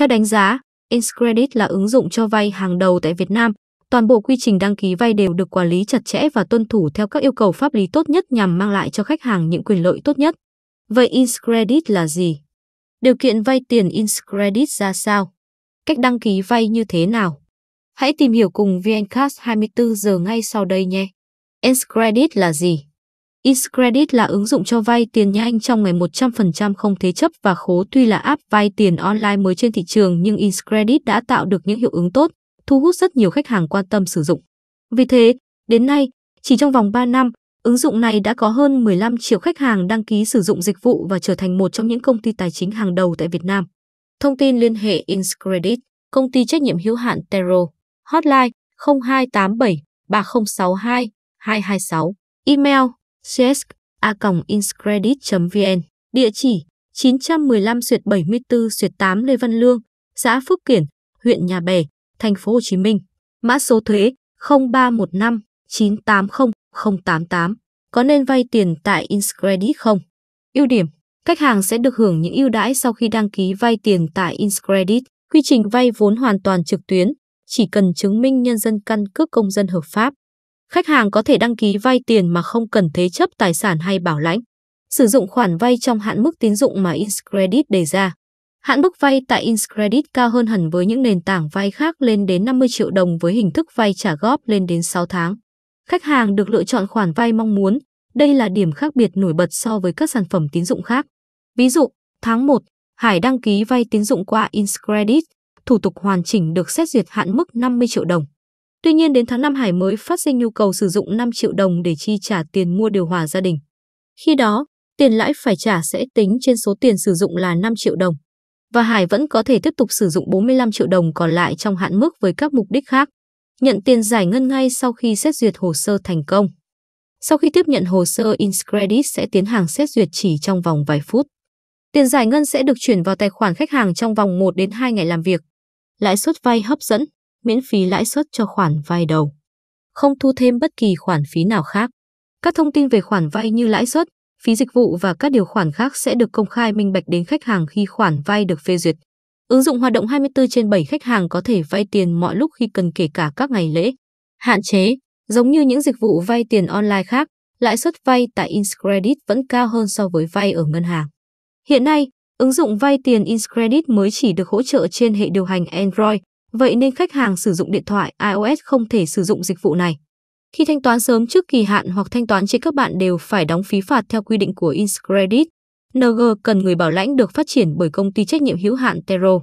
Theo đánh giá, Inscredit là ứng dụng cho vay hàng đầu tại Việt Nam. Toàn bộ quy trình đăng ký vay đều được quản lý chặt chẽ và tuân thủ theo các yêu cầu pháp lý tốt nhất nhằm mang lại cho khách hàng những quyền lợi tốt nhất. Vậy Inscredit là gì? Điều kiện vay tiền Inscredit ra sao? Cách đăng ký vay như thế nào? Hãy tìm hiểu cùng VNCast 24 giờ ngay sau đây nhé. Inscredit là gì? Iscredit là ứng dụng cho vay tiền nhanh trong ngày 100% không thế chấp và khố tuy là app vay tiền online mới trên thị trường nhưng Iscredit đã tạo được những hiệu ứng tốt, thu hút rất nhiều khách hàng quan tâm sử dụng. Vì thế, đến nay, chỉ trong vòng 3 năm, ứng dụng này đã có hơn 15 triệu khách hàng đăng ký sử dụng dịch vụ và trở thành một trong những công ty tài chính hàng đầu tại Việt Nam. Thông tin liên hệ Inscredit, công ty trách nhiệm hữu hạn Tero, hotline 0287 3062 226, email csk a cổng inscredit vn địa chỉ 915 xuyệt 74 xuyệt 8 Lê Văn Lương, xã Phước Kiển, huyện Nhà Bè, thành phố Hồ Chí Minh. Mã số thuế 0315 980 088. Có nên vay tiền tại Inscredit không? Ưu điểm, khách hàng sẽ được hưởng những ưu đãi sau khi đăng ký vay tiền tại Inscredit. Quy trình vay vốn hoàn toàn trực tuyến, chỉ cần chứng minh nhân dân căn cước công dân hợp pháp. Khách hàng có thể đăng ký vay tiền mà không cần thế chấp tài sản hay bảo lãnh. Sử dụng khoản vay trong hạn mức tín dụng mà Inscredit đề ra. Hạn mức vay tại Inscredit cao hơn hẳn với những nền tảng vay khác lên đến 50 triệu đồng với hình thức vay trả góp lên đến 6 tháng. Khách hàng được lựa chọn khoản vay mong muốn. Đây là điểm khác biệt nổi bật so với các sản phẩm tín dụng khác. Ví dụ, tháng 1, Hải đăng ký vay tín dụng qua Inscredit, thủ tục hoàn chỉnh được xét duyệt hạn mức 50 triệu đồng. Tuy nhiên đến tháng 5 Hải mới phát sinh nhu cầu sử dụng 5 triệu đồng để chi trả tiền mua điều hòa gia đình. Khi đó, tiền lãi phải trả sẽ tính trên số tiền sử dụng là 5 triệu đồng. Và Hải vẫn có thể tiếp tục sử dụng 45 triệu đồng còn lại trong hạn mức với các mục đích khác. Nhận tiền giải ngân ngay sau khi xét duyệt hồ sơ thành công. Sau khi tiếp nhận hồ sơ InCredit sẽ tiến hành xét duyệt chỉ trong vòng vài phút. Tiền giải ngân sẽ được chuyển vào tài khoản khách hàng trong vòng 1 đến 2 ngày làm việc. Lãi suất vay hấp dẫn miễn phí lãi suất cho khoản vay đầu. Không thu thêm bất kỳ khoản phí nào khác. Các thông tin về khoản vay như lãi suất, phí dịch vụ và các điều khoản khác sẽ được công khai minh bạch đến khách hàng khi khoản vay được phê duyệt. Ứng dụng hoạt động 24 trên 7 khách hàng có thể vay tiền mọi lúc khi cần kể cả các ngày lễ. Hạn chế, giống như những dịch vụ vay tiền online khác, lãi suất vay tại Inscredit vẫn cao hơn so với vay ở ngân hàng. Hiện nay, ứng dụng vay tiền Inscredit mới chỉ được hỗ trợ trên hệ điều hành Android, Vậy nên khách hàng sử dụng điện thoại iOS không thể sử dụng dịch vụ này. Khi thanh toán sớm trước kỳ hạn hoặc thanh toán trên các bạn đều phải đóng phí phạt theo quy định của Inscredit. NG cần người bảo lãnh được phát triển bởi công ty trách nhiệm hữu hạn Tero.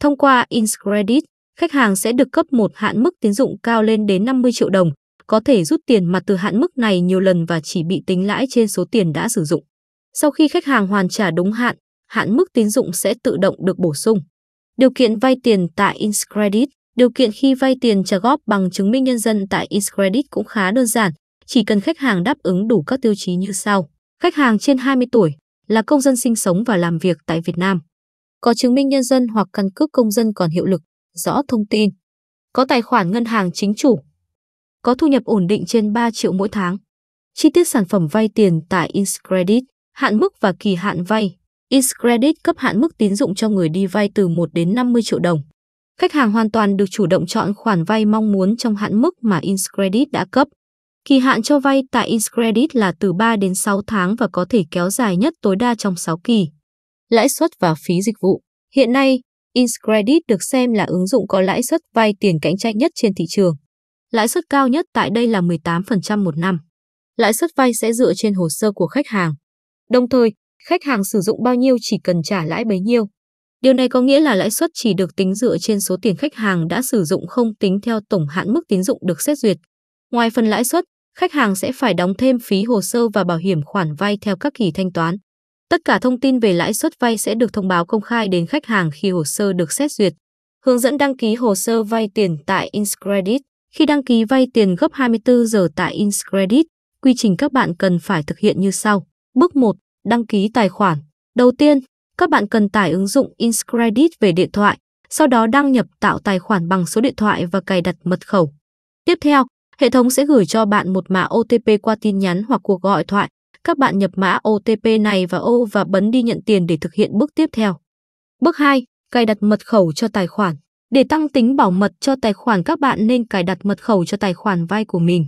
Thông qua Inscredit, khách hàng sẽ được cấp một hạn mức tín dụng cao lên đến 50 triệu đồng, có thể rút tiền mặt từ hạn mức này nhiều lần và chỉ bị tính lãi trên số tiền đã sử dụng. Sau khi khách hàng hoàn trả đúng hạn, hạn mức tín dụng sẽ tự động được bổ sung. Điều kiện vay tiền tại Inscredit Điều kiện khi vay tiền trả góp bằng chứng minh nhân dân tại Inscredit cũng khá đơn giản, chỉ cần khách hàng đáp ứng đủ các tiêu chí như sau. Khách hàng trên 20 tuổi, là công dân sinh sống và làm việc tại Việt Nam. Có chứng minh nhân dân hoặc căn cước công dân còn hiệu lực, rõ thông tin. Có tài khoản ngân hàng chính chủ. Có thu nhập ổn định trên 3 triệu mỗi tháng. Chi tiết sản phẩm vay tiền tại Inscredit, hạn mức và kỳ hạn vay. Iscredit cấp hạn mức tín dụng cho người đi vay từ 1 đến 50 triệu đồng. Khách hàng hoàn toàn được chủ động chọn khoản vay mong muốn trong hạn mức mà Iscredit đã cấp. Kỳ hạn cho vay tại Iscredit là từ 3 đến 6 tháng và có thể kéo dài nhất tối đa trong 6 kỳ. Lãi suất và phí dịch vụ. Hiện nay, Iscredit được xem là ứng dụng có lãi suất vay tiền cạnh tranh nhất trên thị trường. Lãi suất cao nhất tại đây là 18% một năm. Lãi suất vay sẽ dựa trên hồ sơ của khách hàng. Đồng thời, khách hàng sử dụng bao nhiêu chỉ cần trả lãi bấy nhiêu. Điều này có nghĩa là lãi suất chỉ được tính dựa trên số tiền khách hàng đã sử dụng không tính theo tổng hạn mức tín dụng được xét duyệt. Ngoài phần lãi suất, khách hàng sẽ phải đóng thêm phí hồ sơ và bảo hiểm khoản vay theo các kỳ thanh toán. Tất cả thông tin về lãi suất vay sẽ được thông báo công khai đến khách hàng khi hồ sơ được xét duyệt. Hướng dẫn đăng ký hồ sơ vay tiền tại Inscredit. Khi đăng ký vay tiền gấp 24 giờ tại Inscredit, quy trình các bạn cần phải thực hiện như sau. Bước 1 đăng ký tài khoản. Đầu tiên, các bạn cần tải ứng dụng InCredit về điện thoại, sau đó đăng nhập tạo tài khoản bằng số điện thoại và cài đặt mật khẩu. Tiếp theo, hệ thống sẽ gửi cho bạn một mã OTP qua tin nhắn hoặc cuộc gọi thoại. Các bạn nhập mã OTP này vào ô và bấm đi nhận tiền để thực hiện bước tiếp theo. Bước 2. Cài đặt mật khẩu cho tài khoản. Để tăng tính bảo mật cho tài khoản các bạn nên cài đặt mật khẩu cho tài khoản vay của mình.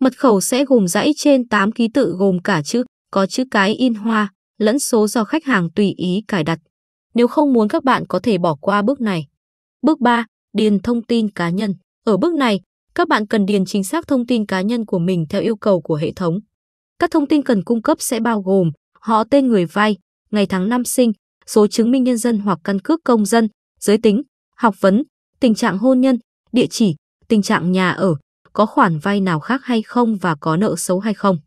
Mật khẩu sẽ gồm dãy trên 8 ký tự gồm cả chữ có chữ cái in hoa, lẫn số do khách hàng tùy ý cài đặt. Nếu không muốn các bạn có thể bỏ qua bước này. Bước 3. Điền thông tin cá nhân. Ở bước này, các bạn cần điền chính xác thông tin cá nhân của mình theo yêu cầu của hệ thống. Các thông tin cần cung cấp sẽ bao gồm họ tên người vay, ngày tháng năm sinh, số chứng minh nhân dân hoặc căn cước công dân, giới tính, học vấn, tình trạng hôn nhân, địa chỉ, tình trạng nhà ở, có khoản vay nào khác hay không và có nợ xấu hay không.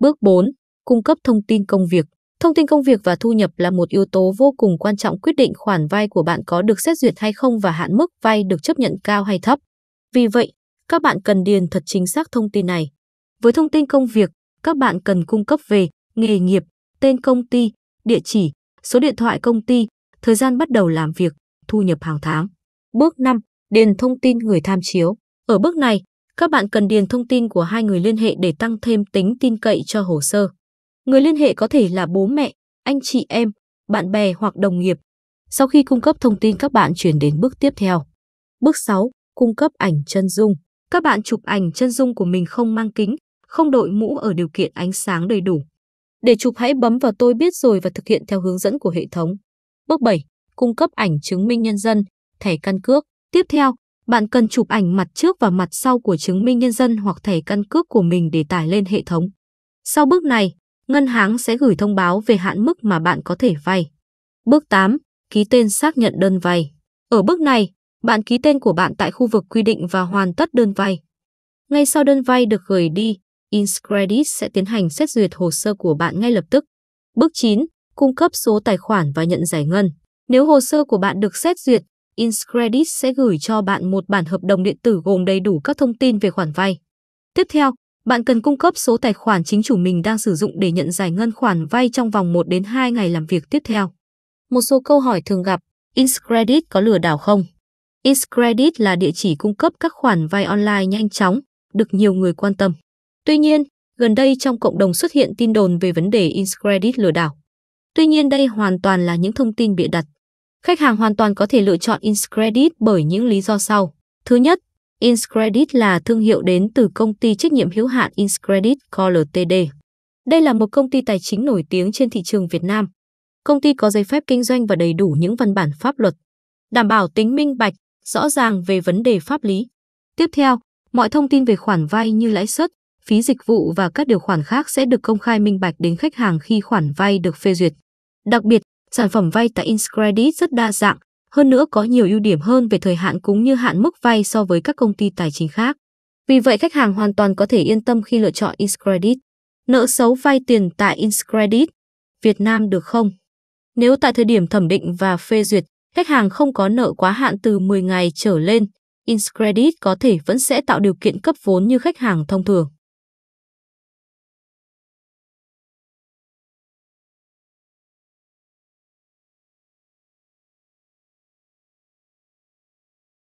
Bước 4 cung cấp thông tin công việc. Thông tin công việc và thu nhập là một yếu tố vô cùng quan trọng quyết định khoản vay của bạn có được xét duyệt hay không và hạn mức vay được chấp nhận cao hay thấp. Vì vậy, các bạn cần điền thật chính xác thông tin này. Với thông tin công việc, các bạn cần cung cấp về nghề nghiệp, tên công ty, địa chỉ, số điện thoại công ty, thời gian bắt đầu làm việc, thu nhập hàng tháng. Bước 5. Điền thông tin người tham chiếu. Ở bước này, các bạn cần điền thông tin của hai người liên hệ để tăng thêm tính tin cậy cho hồ sơ. Người liên hệ có thể là bố mẹ, anh chị em, bạn bè hoặc đồng nghiệp. Sau khi cung cấp thông tin các bạn chuyển đến bước tiếp theo. Bước 6. Cung cấp ảnh chân dung. Các bạn chụp ảnh chân dung của mình không mang kính, không đội mũ ở điều kiện ánh sáng đầy đủ. Để chụp hãy bấm vào tôi biết rồi và thực hiện theo hướng dẫn của hệ thống. Bước 7. Cung cấp ảnh chứng minh nhân dân, thẻ căn cước. Tiếp theo, bạn cần chụp ảnh mặt trước và mặt sau của chứng minh nhân dân hoặc thẻ căn cước của mình để tải lên hệ thống. Sau bước này, ngân hàng sẽ gửi thông báo về hạn mức mà bạn có thể vay. Bước 8. Ký tên xác nhận đơn vay. Ở bước này, bạn ký tên của bạn tại khu vực quy định và hoàn tất đơn vay. Ngay sau đơn vay được gửi đi, InCredit sẽ tiến hành xét duyệt hồ sơ của bạn ngay lập tức. Bước 9. Cung cấp số tài khoản và nhận giải ngân. Nếu hồ sơ của bạn được xét duyệt, InCredit sẽ gửi cho bạn một bản hợp đồng điện tử gồm đầy đủ các thông tin về khoản vay. Tiếp theo, bạn cần cung cấp số tài khoản chính chủ mình đang sử dụng để nhận giải ngân khoản vay trong vòng 1 đến 2 ngày làm việc tiếp theo. Một số câu hỏi thường gặp, Inscredit có lừa đảo không? Inscredit là địa chỉ cung cấp các khoản vay online nhanh chóng, được nhiều người quan tâm. Tuy nhiên, gần đây trong cộng đồng xuất hiện tin đồn về vấn đề Inscredit lừa đảo. Tuy nhiên đây hoàn toàn là những thông tin bịa đặt. Khách hàng hoàn toàn có thể lựa chọn Inscredit bởi những lý do sau. Thứ nhất, Inscredit là thương hiệu đến từ công ty trách nhiệm hữu hạn Inscredit Co. Ltd. Đây là một công ty tài chính nổi tiếng trên thị trường Việt Nam. Công ty có giấy phép kinh doanh và đầy đủ những văn bản pháp luật, đảm bảo tính minh bạch, rõ ràng về vấn đề pháp lý. Tiếp theo, mọi thông tin về khoản vay như lãi suất, phí dịch vụ và các điều khoản khác sẽ được công khai minh bạch đến khách hàng khi khoản vay được phê duyệt. Đặc biệt, sản phẩm vay tại Inscredit rất đa dạng, hơn nữa có nhiều ưu điểm hơn về thời hạn cũng như hạn mức vay so với các công ty tài chính khác. Vì vậy khách hàng hoàn toàn có thể yên tâm khi lựa chọn Inscredit. Nợ xấu vay tiền tại Inscredit, Việt Nam được không? Nếu tại thời điểm thẩm định và phê duyệt, khách hàng không có nợ quá hạn từ 10 ngày trở lên, Inscredit có thể vẫn sẽ tạo điều kiện cấp vốn như khách hàng thông thường.